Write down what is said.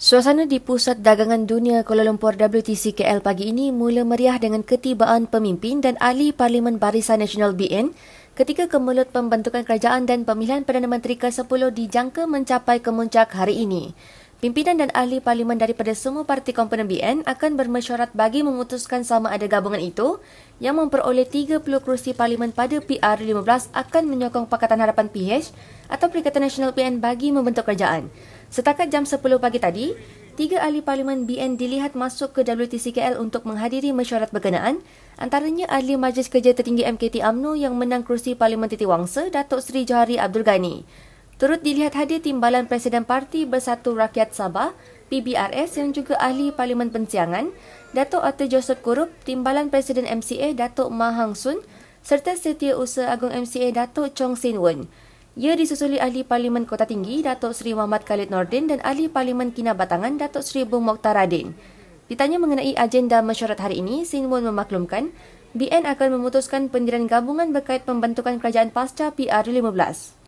Suasana di Pusat Dagangan Dunia Kuala Lumpur WTCKL pagi ini mula meriah dengan ketibaan pemimpin dan ahli Parlimen Barisan Nasional BN ketika kemelut pembentukan kerajaan dan pemilihan Perdana Menteri ke-10 dijangka mencapai kemuncak hari ini. Pimpinan dan ahli parlimen daripada semua parti komponen BN akan bermesyuarat bagi memutuskan sama ada gabungan itu yang memperoleh 30 kerusi parlimen pada PR15 akan menyokong Pakatan Harapan PH atau Perikatan Nasional BN bagi membentuk kerajaan. Setakat jam 10 pagi tadi, tiga ahli parlimen BN dilihat masuk ke WTCKL untuk menghadiri mesyuarat berkenaan, antaranya ahli Majlis Kerja Tertinggi MKT AMNO yang menang kerusi Parlimen Titiwangsa, Datuk Seri Johari Abdul Ghani. Turut dilihat hadir Timbalan Presiden Parti Bersatu Rakyat Sabah, PBRS yang juga ahli Parlimen Pensiangan, Datuk Arthur Joseph Kurup, Timbalan Presiden MCA Datuk Mahang Sun, serta Setiausaha Agung MCA Datuk Chong Sin Wen. Ia disusuli Ahli Parlimen Kota Tinggi, Datuk Seri Muhammad Khalid Nordin dan Ahli Parlimen Kina Batangan, Datuk Seri Bung Mokhtar Radin. Ditanya mengenai agenda mesyuarat hari ini, Sin Mun memaklumkan, BN akan memutuskan pendirian gabungan berkait pembentukan kerajaan pasca PR15.